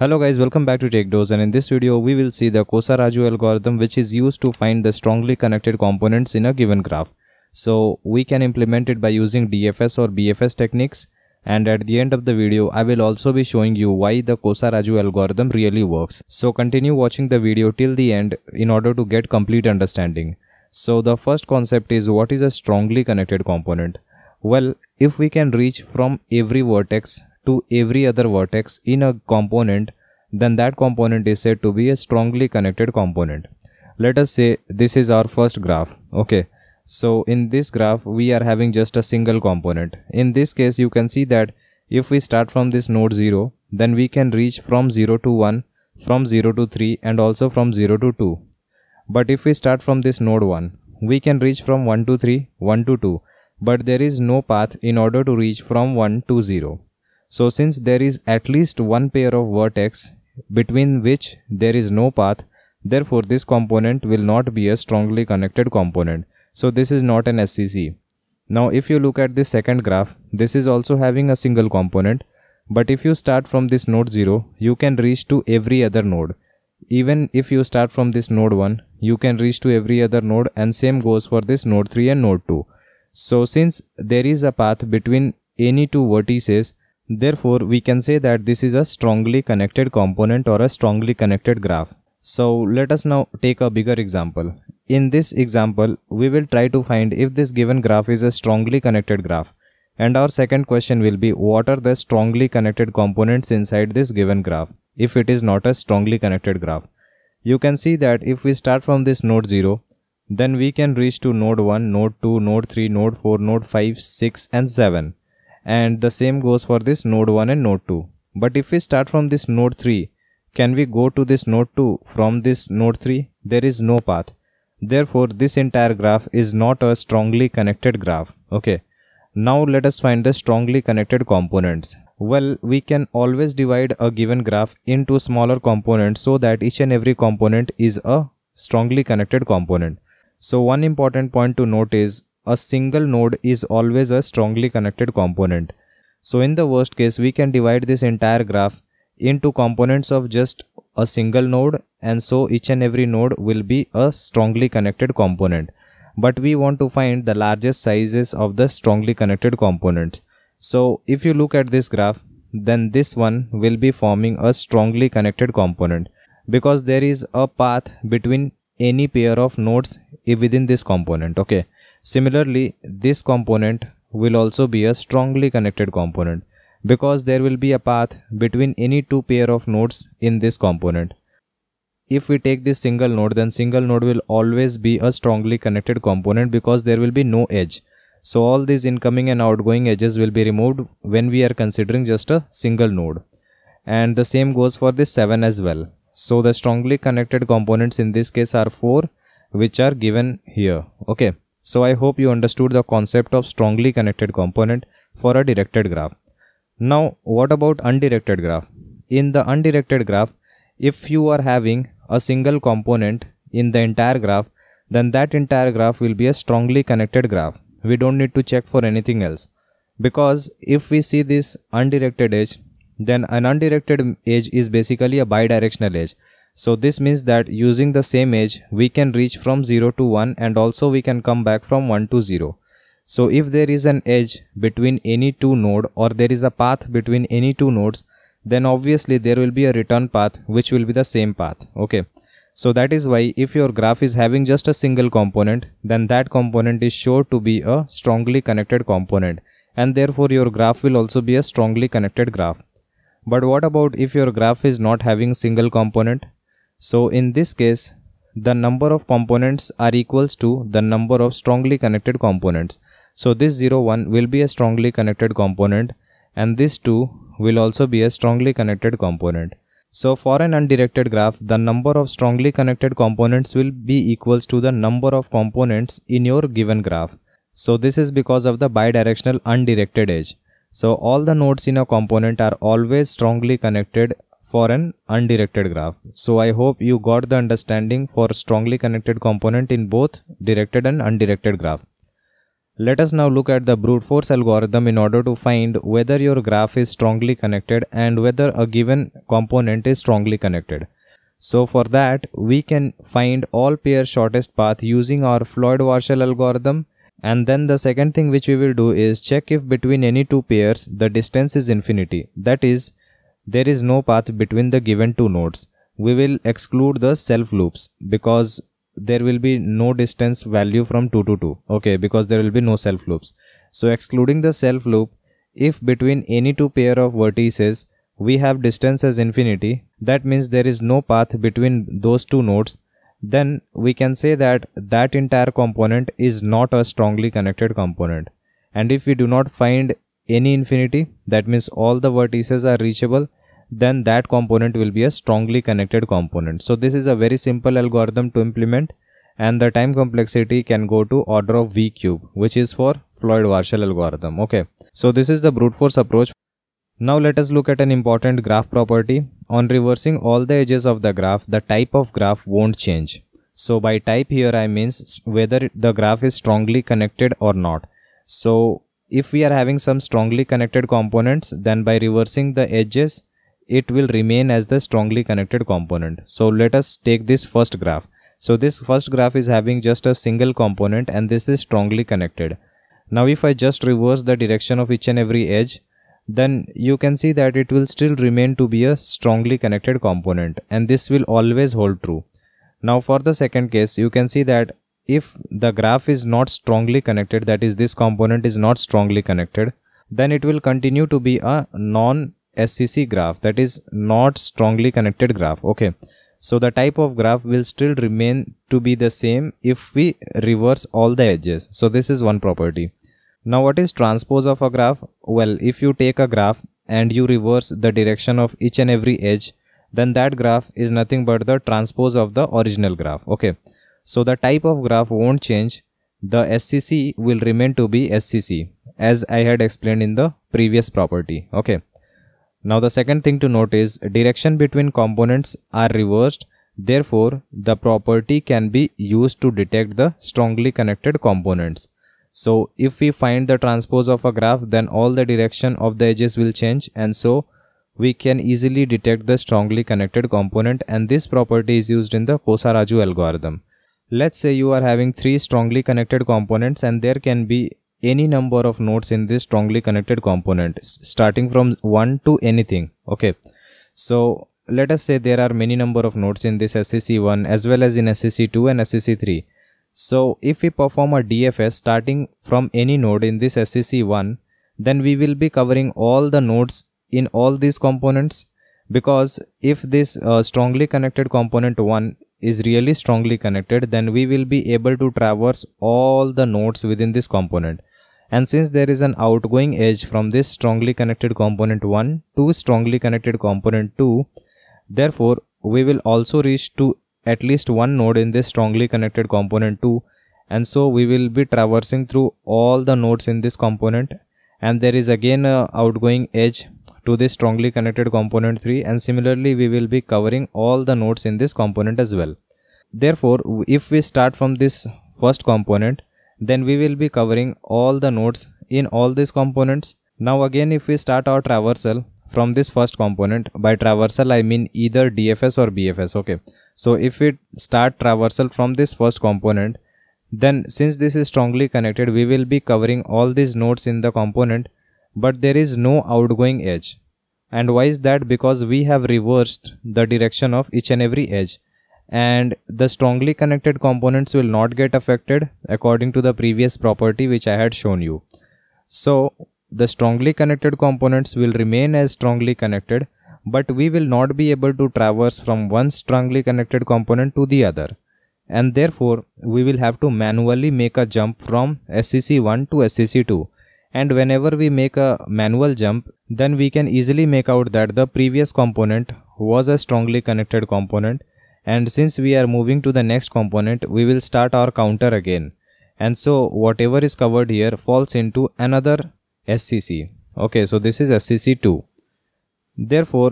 Hello guys, welcome back to TechDose and in this video we will see the Kosaraju algorithm which is used to find the strongly connected components in a given graph. So we can implement it by using DFS or BFS techniques and at the end of the video I will also be showing you why the Kosaraju algorithm really works. So continue watching the video till the end in order to get complete understanding. So the first concept is what is a strongly connected component? Well, if we can reach from every vertex to every other vertex in a component, then that component is said to be a strongly connected component. Let us say this is our first graph. Okay. So in this graph, we are having just a single component. In this case, you can see that if we start from this node 0, then we can reach from 0 to 1, from 0 to 3 and also from 0 to 2. But if we start from this node 1, we can reach from 1 to 3, 1 to 2, but there is no path in order to reach from 1 to 0. So since there is at least one pair of vertex between which there is no path, therefore this component will not be a strongly connected component. So this is not an SCC. Now if you look at this second graph, this is also having a single component. But if you start from this node 0, you can reach to every other node. Even if you start from this node 1, you can reach to every other node and same goes for this node 3 and node 2. So since there is a path between any two vertices, Therefore, we can say that this is a strongly connected component or a strongly connected graph. So let us now take a bigger example. In this example, we will try to find if this given graph is a strongly connected graph. And our second question will be what are the strongly connected components inside this given graph if it is not a strongly connected graph. You can see that if we start from this node 0, then we can reach to node 1, node 2, node 3, node 4, node 5, 6 and 7 and the same goes for this node 1 and node 2 but if we start from this node 3 can we go to this node 2 from this node 3 there is no path therefore this entire graph is not a strongly connected graph okay now let us find the strongly connected components well we can always divide a given graph into smaller components so that each and every component is a strongly connected component so one important point to note is a single node is always a strongly connected component. So in the worst case, we can divide this entire graph into components of just a single node and so each and every node will be a strongly connected component. But we want to find the largest sizes of the strongly connected components. So if you look at this graph, then this one will be forming a strongly connected component because there is a path between any pair of nodes within this component okay Similarly, this component will also be a strongly connected component because there will be a path between any two pair of nodes in this component. If we take this single node, then single node will always be a strongly connected component because there will be no edge. So all these incoming and outgoing edges will be removed when we are considering just a single node. And the same goes for this 7 as well. So the strongly connected components in this case are 4 which are given here. Okay. So I hope you understood the concept of strongly connected component for a directed graph. Now what about undirected graph? In the undirected graph, if you are having a single component in the entire graph, then that entire graph will be a strongly connected graph. We don't need to check for anything else. Because if we see this undirected edge, then an undirected edge is basically a bidirectional edge so this means that using the same edge, we can reach from 0 to 1 and also we can come back from 1 to 0. So if there is an edge between any two node or there is a path between any two nodes, then obviously there will be a return path which will be the same path. Okay. So that is why if your graph is having just a single component, then that component is sure to be a strongly connected component and therefore your graph will also be a strongly connected graph. But what about if your graph is not having single component? So in this case, the number of components are equals to the number of strongly connected components. So this 0, 1 will be a strongly connected component and this 2 will also be a strongly connected component. So for an undirected graph, the number of strongly connected components will be equals to the number of components in your given graph. So this is because of the bidirectional undirected edge. So all the nodes in a component are always strongly connected for an undirected graph. So I hope you got the understanding for strongly connected component in both directed and undirected graph. Let us now look at the brute force algorithm in order to find whether your graph is strongly connected and whether a given component is strongly connected. So for that, we can find all pair shortest path using our Floyd-Warshall algorithm and then the second thing which we will do is check if between any two pairs the distance is infinity. That is, there is no path between the given two nodes. We will exclude the self loops because there will be no distance value from 2 to 2. Okay, because there will be no self loops. So excluding the self loop, if between any two pair of vertices we have distance as infinity, that means there is no path between those two nodes, then we can say that that entire component is not a strongly connected component. And if we do not find any infinity that means all the vertices are reachable then that component will be a strongly connected component so this is a very simple algorithm to implement and the time complexity can go to order of v cube which is for Floyd-Warshall algorithm okay so this is the brute force approach now let us look at an important graph property on reversing all the edges of the graph the type of graph won't change so by type here I means whether the graph is strongly connected or not so if we are having some strongly connected components, then by reversing the edges, it will remain as the strongly connected component. So let us take this first graph. So this first graph is having just a single component and this is strongly connected. Now if I just reverse the direction of each and every edge, then you can see that it will still remain to be a strongly connected component and this will always hold true. Now for the second case, you can see that if the graph is not strongly connected that is this component is not strongly connected then it will continue to be a non scc graph that is not strongly connected graph okay so the type of graph will still remain to be the same if we reverse all the edges so this is one property now what is transpose of a graph well if you take a graph and you reverse the direction of each and every edge then that graph is nothing but the transpose of the original graph okay so the type of graph won't change. The SCC will remain to be SCC as I had explained in the previous property. Okay. Now the second thing to note is direction between components are reversed. Therefore, the property can be used to detect the strongly connected components. So if we find the transpose of a graph, then all the direction of the edges will change and so we can easily detect the strongly connected component and this property is used in the Kosaraju algorithm. Let's say you are having three strongly connected components and there can be any number of nodes in this strongly connected component starting from 1 to anything okay so let us say there are many number of nodes in this scc1 as well as in scc2 and scc3 so if we perform a dfs starting from any node in this scc1 then we will be covering all the nodes in all these components because if this uh, strongly connected component 1 is really strongly connected then we will be able to traverse all the nodes within this component and since there is an outgoing edge from this strongly connected component 1 to strongly connected component 2 therefore we will also reach to at least one node in this strongly connected component 2 and so we will be traversing through all the nodes in this component and there is again a outgoing edge to this strongly connected component 3 and similarly we will be covering all the nodes in this component as well. Therefore, if we start from this first component, then we will be covering all the nodes in all these components. Now again if we start our traversal from this first component, by traversal I mean either DFS or BFS, okay. So if we start traversal from this first component, then since this is strongly connected, we will be covering all these nodes in the component but there is no outgoing edge. And why is that? Because we have reversed the direction of each and every edge and the strongly connected components will not get affected according to the previous property which I had shown you. So the strongly connected components will remain as strongly connected but we will not be able to traverse from one strongly connected component to the other and therefore we will have to manually make a jump from SCC1 to SCC2 and whenever we make a manual jump then we can easily make out that the previous component was a strongly connected component and since we are moving to the next component we will start our counter again and so whatever is covered here falls into another SCC okay so this is SCC2 therefore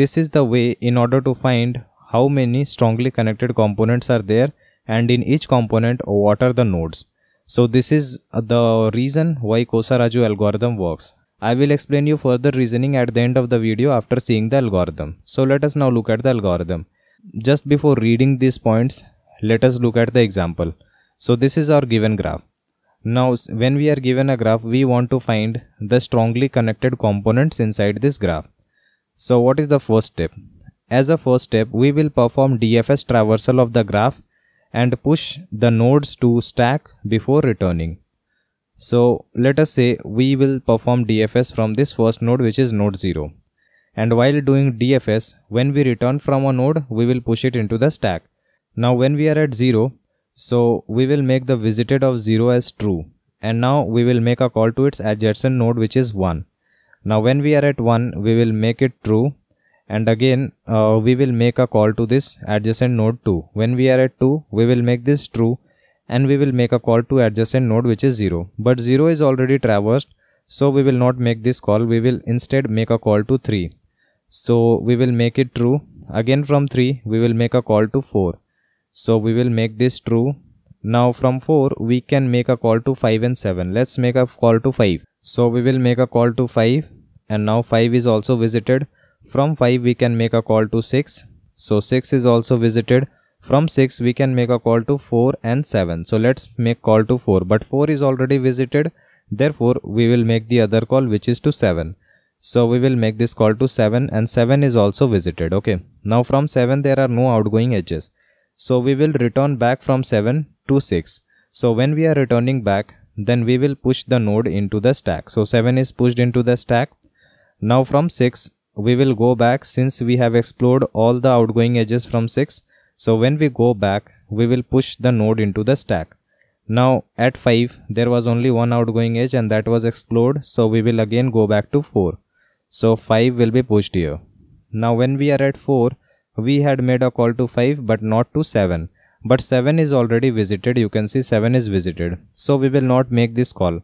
this is the way in order to find how many strongly connected components are there and in each component what are the nodes so this is uh, the reason why Kosa-Raju algorithm works. I will explain you further reasoning at the end of the video after seeing the algorithm. So let us now look at the algorithm. Just before reading these points, let us look at the example. So this is our given graph. Now when we are given a graph, we want to find the strongly connected components inside this graph. So what is the first step? As a first step, we will perform DFS traversal of the graph and push the nodes to stack before returning. So let us say we will perform DFS from this first node which is node 0. And while doing DFS, when we return from a node, we will push it into the stack. Now when we are at 0, so we will make the visited of 0 as true. And now we will make a call to its adjacent node which is 1. Now when we are at 1, we will make it true and again uh, we will make a call to this adjacent node 2 when we are at 2 we will make this true and we will make a call to adjacent node which is 0 but 0 is already traversed so we will not make this call we will instead make a call to 3 so we will make it true again from 3 we will make a call to 4 so we will make this true now from 4 we can make a call to 5 and 7 let's make a call to 5 so we will make a call to 5 and now 5 is also visited from 5 we can make a call to 6. So 6 is also visited. From 6 we can make a call to 4 and 7. So let's make call to 4 but 4 is already visited. Therefore we will make the other call which is to 7. So we will make this call to 7 and 7 is also visited. Okay. Now from 7 there are no outgoing edges. So we will return back from 7 to 6. So when we are returning back then we will push the node into the stack. So 7 is pushed into the stack. Now from 6 we will go back since we have explored all the outgoing edges from 6. So when we go back, we will push the node into the stack. Now at 5, there was only one outgoing edge and that was explored. So we will again go back to 4. So 5 will be pushed here. Now when we are at 4, we had made a call to 5 but not to 7. But 7 is already visited. You can see 7 is visited. So we will not make this call.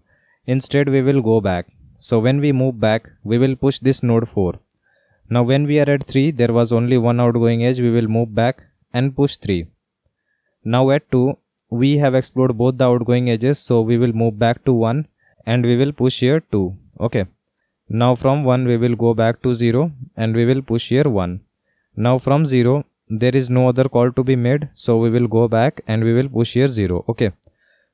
Instead, we will go back. So when we move back, we will push this node 4. Now when we are at 3, there was only one outgoing edge, we will move back and push 3. Now at 2, we have explored both the outgoing edges, so we will move back to 1 and we will push here 2. Okay. Now from 1, we will go back to 0 and we will push here 1. Now from 0, there is no other call to be made, so we will go back and we will push here 0. Okay.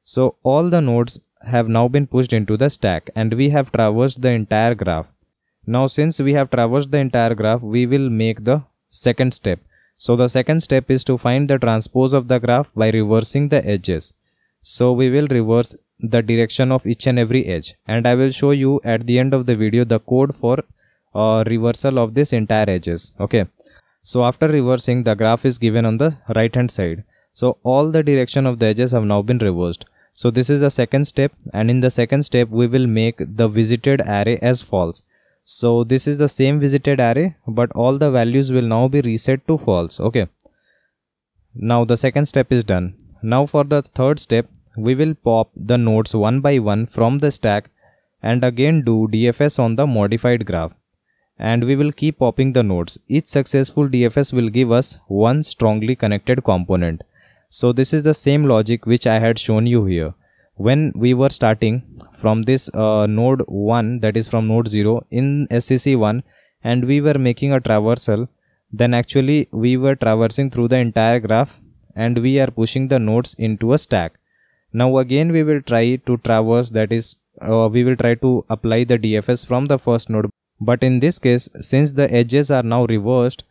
So all the nodes have now been pushed into the stack and we have traversed the entire graph. Now since we have traversed the entire graph, we will make the second step. So the second step is to find the transpose of the graph by reversing the edges. So we will reverse the direction of each and every edge and I will show you at the end of the video the code for uh, reversal of this entire edges. Okay. So after reversing the graph is given on the right hand side. So all the direction of the edges have now been reversed. So this is the second step and in the second step we will make the visited array as false so this is the same visited array but all the values will now be reset to false okay now the second step is done now for the third step we will pop the nodes one by one from the stack and again do DFS on the modified graph and we will keep popping the nodes. Each successful DFS will give us one strongly connected component. So this is the same logic which I had shown you here when we were starting from this uh, node 1 that is from node 0 in scc1 and we were making a traversal then actually we were traversing through the entire graph and we are pushing the nodes into a stack now again we will try to traverse that is uh, we will try to apply the dfs from the first node but in this case since the edges are now reversed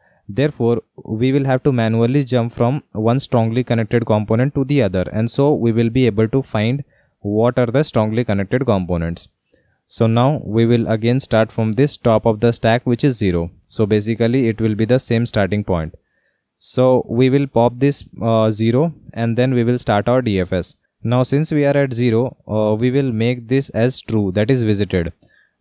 therefore we will have to manually jump from one strongly connected component to the other and so we will be able to find what are the strongly connected components. So now we will again start from this top of the stack which is 0. So basically it will be the same starting point. So we will pop this uh, 0 and then we will start our DFS. Now since we are at 0, uh, we will make this as true that is visited.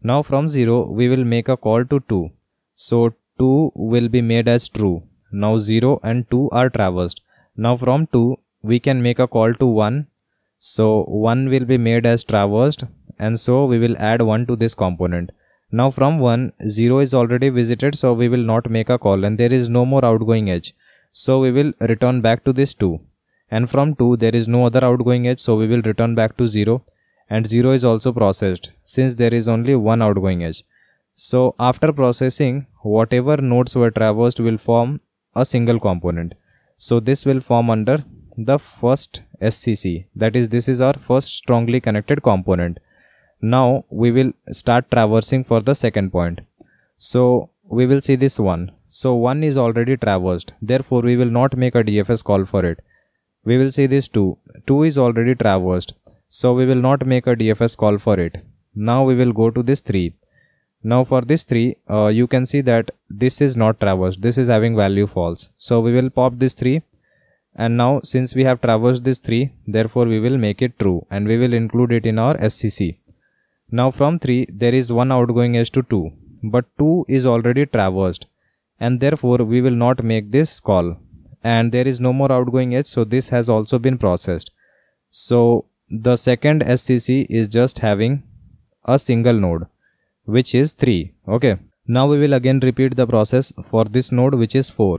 Now from 0, we will make a call to 2. So 2 will be made as true. Now 0 and 2 are traversed. Now from 2, we can make a call to 1 so one will be made as traversed and so we will add one to this component now from 1, 0 is already visited so we will not make a call and there is no more outgoing edge. So we will return back to this 2. And from 2 there is no other outgoing edge so we will return back to 0. And 0 is also processed since there is only one outgoing edge. So after processing whatever nodes were traversed will form a single component. So this will form under the first SCC that is this is our first strongly connected component. Now we will start traversing for the second point. So we will see this one. So one is already traversed therefore we will not make a DFS call for it. We will see this two. Two is already traversed so we will not make a DFS call for it. Now we will go to this three. Now for this 3, uh, you can see that this is not traversed. This is having value false. So we will pop this 3 and now since we have traversed this 3 therefore we will make it true and we will include it in our SCC. Now from 3 there is one outgoing edge to 2 but 2 is already traversed and therefore we will not make this call and there is no more outgoing edge so this has also been processed. So the second SCC is just having a single node which is 3 okay. Now we will again repeat the process for this node which is 4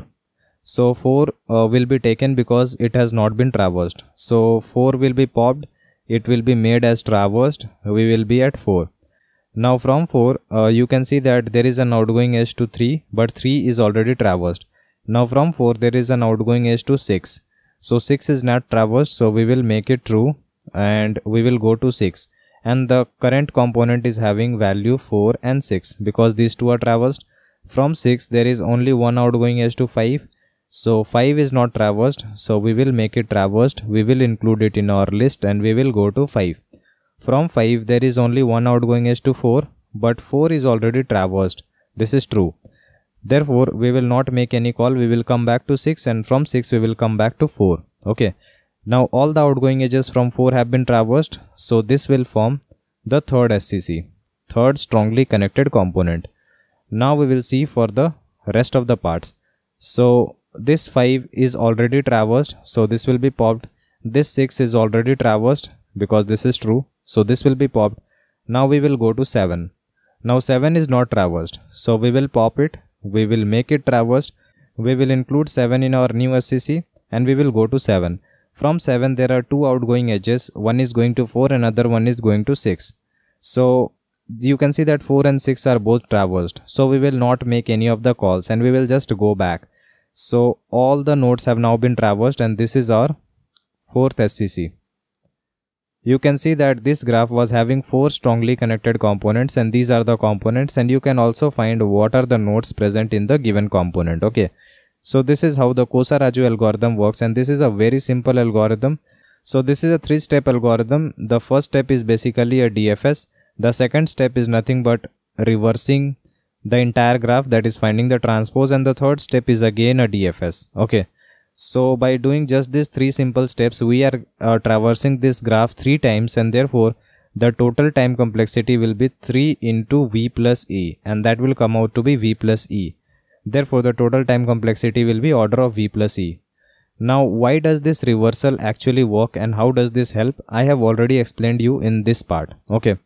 so 4 uh, will be taken because it has not been traversed so 4 will be popped it will be made as traversed we will be at 4 now from 4 uh, you can see that there is an outgoing edge to 3 but 3 is already traversed now from 4 there is an outgoing edge to 6 so 6 is not traversed so we will make it true and we will go to 6 and the current component is having value 4 and 6 because these two are traversed from 6 there is only one outgoing edge to 5 so 5 is not traversed so we will make it traversed we will include it in our list and we will go to 5 from 5 there is only one outgoing edge to 4 but 4 is already traversed this is true therefore we will not make any call we will come back to 6 and from 6 we will come back to 4 okay now all the outgoing edges from 4 have been traversed so this will form the third scc third strongly connected component now we will see for the rest of the parts so this 5 is already traversed so this will be popped this 6 is already traversed because this is true so this will be popped now we will go to 7 now 7 is not traversed so we will pop it we will make it traversed we will include 7 in our new scc and we will go to 7 from 7 there are two outgoing edges one is going to 4 another one is going to 6 so you can see that 4 and 6 are both traversed so we will not make any of the calls and we will just go back so all the nodes have now been traversed and this is our fourth SCC. You can see that this graph was having four strongly connected components and these are the components and you can also find what are the nodes present in the given component. Okay. So this is how the Kosa-Raju algorithm works and this is a very simple algorithm. So this is a three step algorithm. The first step is basically a DFS. The second step is nothing but reversing the entire graph that is finding the transpose and the third step is again a DFS. Okay. So by doing just these three simple steps, we are uh, traversing this graph three times and therefore the total time complexity will be 3 into V plus E and that will come out to be V plus E. Therefore the total time complexity will be order of V plus E. Now why does this reversal actually work and how does this help? I have already explained you in this part. Okay.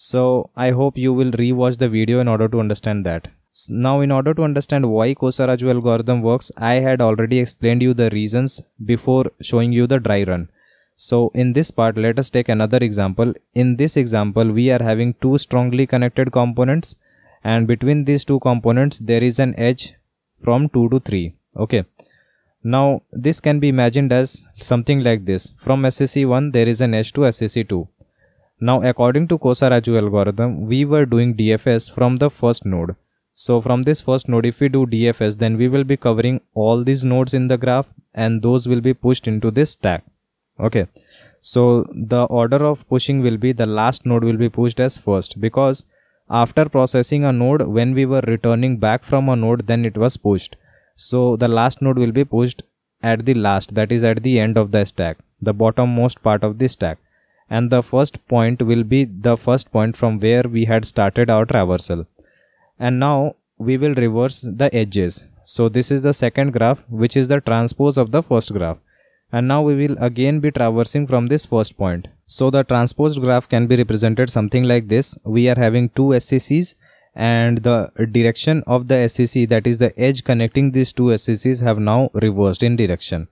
So I hope you will rewatch the video in order to understand that. Now in order to understand why Kosaraju algorithm works, I had already explained you the reasons before showing you the dry run. So in this part, let us take another example. In this example, we are having two strongly connected components and between these two components, there is an edge from 2 to 3. Okay. Now this can be imagined as something like this. From SSC1, there is an edge to ssc 2 now according to Kosaraju algorithm, we were doing DFS from the first node. So from this first node, if we do DFS, then we will be covering all these nodes in the graph and those will be pushed into this stack. Okay. So the order of pushing will be the last node will be pushed as first because after processing a node, when we were returning back from a node, then it was pushed. So the last node will be pushed at the last that is at the end of the stack, the bottom most part of the stack and the first point will be the first point from where we had started our traversal and now we will reverse the edges so this is the second graph which is the transpose of the first graph and now we will again be traversing from this first point so the transposed graph can be represented something like this we are having two sccs and the direction of the scc that is the edge connecting these two sccs have now reversed in direction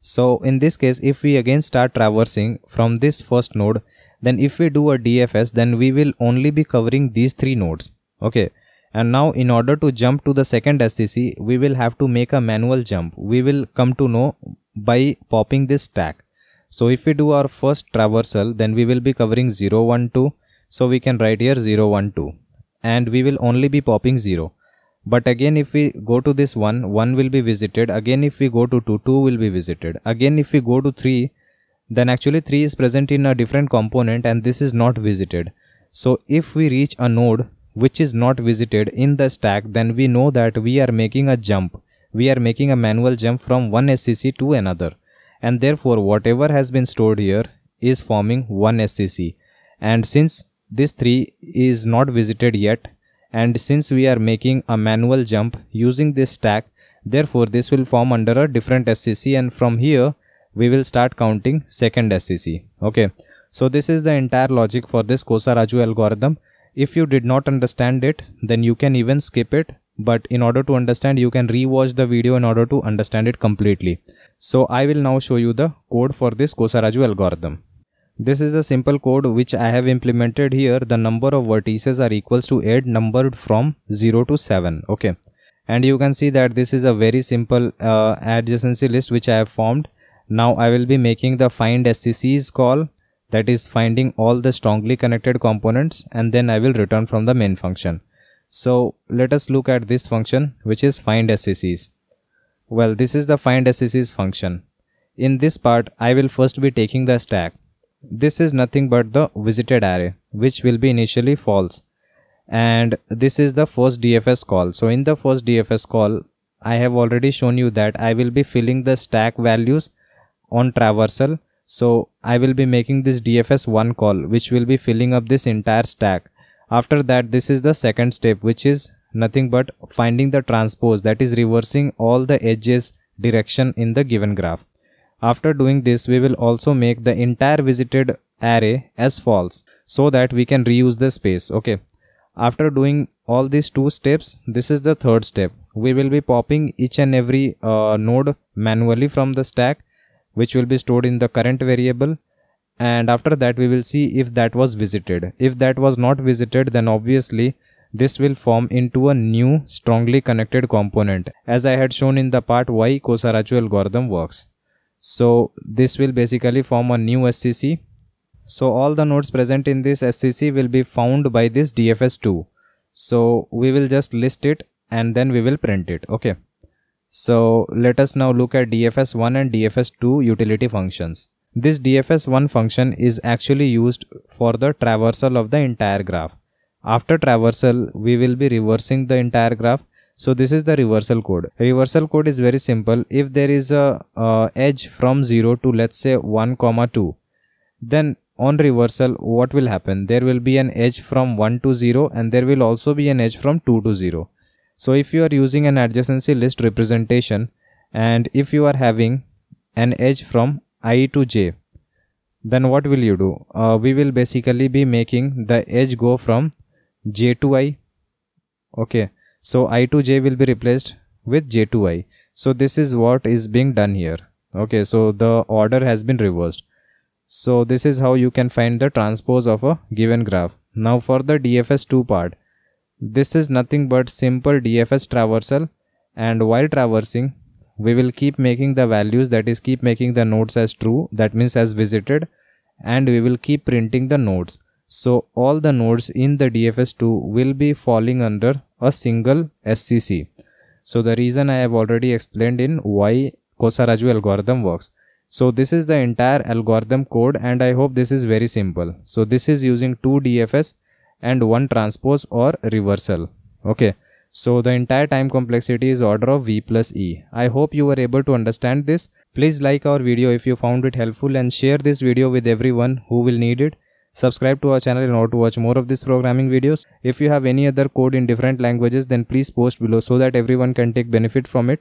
so in this case, if we again start traversing from this first node, then if we do a DFS, then we will only be covering these three nodes. Okay. And now in order to jump to the second SCC, we will have to make a manual jump. We will come to know by popping this stack. So if we do our first traversal, then we will be covering 0, 1, 2. So we can write here 0, 1, 2. And we will only be popping 0 but again if we go to this 1 1 will be visited again if we go to 2 2 will be visited again if we go to 3 then actually 3 is present in a different component and this is not visited so if we reach a node which is not visited in the stack then we know that we are making a jump we are making a manual jump from one scc to another and therefore whatever has been stored here is forming one scc and since this 3 is not visited yet and since we are making a manual jump using this stack therefore this will form under a different SCC and from here we will start counting second SCC okay so this is the entire logic for this Kosaraju algorithm if you did not understand it then you can even skip it but in order to understand you can re-watch the video in order to understand it completely so I will now show you the code for this Kosaraju algorithm this is the simple code which I have implemented here. The number of vertices are equals to 8 numbered from 0 to 7. Okay. And you can see that this is a very simple uh, adjacency list which I have formed. Now I will be making the find SCCs call that is finding all the strongly connected components and then I will return from the main function. So let us look at this function which is find SCCs. Well, this is the find SCCs function. In this part, I will first be taking the stack this is nothing but the visited array which will be initially false and this is the first dfs call so in the first dfs call i have already shown you that i will be filling the stack values on traversal so i will be making this dfs1 call which will be filling up this entire stack after that this is the second step which is nothing but finding the transpose that is reversing all the edges direction in the given graph after doing this, we will also make the entire visited array as false so that we can reuse the space. Okay. After doing all these two steps, this is the third step. We will be popping each and every uh, node manually from the stack which will be stored in the current variable and after that we will see if that was visited. If that was not visited then obviously this will form into a new strongly connected component as I had shown in the part why Kosarachu algorithm works so this will basically form a new scc so all the nodes present in this scc will be found by this dfs2 so we will just list it and then we will print it okay so let us now look at dfs1 and dfs2 utility functions this dfs1 function is actually used for the traversal of the entire graph after traversal we will be reversing the entire graph so this is the reversal code. Reversal code is very simple. If there is a, a edge from 0 to let's say 1 comma 2, then on reversal what will happen? There will be an edge from 1 to 0 and there will also be an edge from 2 to 0. So if you are using an adjacency list representation and if you are having an edge from i to j, then what will you do? Uh, we will basically be making the edge go from j to i. Okay so I2j will be replaced with j2i. So this is what is being done here. Okay, so the order has been reversed. So this is how you can find the transpose of a given graph. Now for the DFS2 part. This is nothing but simple DFS traversal and while traversing we will keep making the values that is keep making the nodes as true that means as visited and we will keep printing the nodes. So all the nodes in the DFS2 will be falling under a single SCC. So the reason I have already explained in why Kosaraju algorithm works. So this is the entire algorithm code and I hope this is very simple. So this is using two DFS and one transpose or reversal. Okay. So the entire time complexity is order of V plus E. I hope you were able to understand this. Please like our video if you found it helpful and share this video with everyone who will need it. Subscribe to our channel in order to watch more of these programming videos. If you have any other code in different languages then please post below so that everyone can take benefit from it.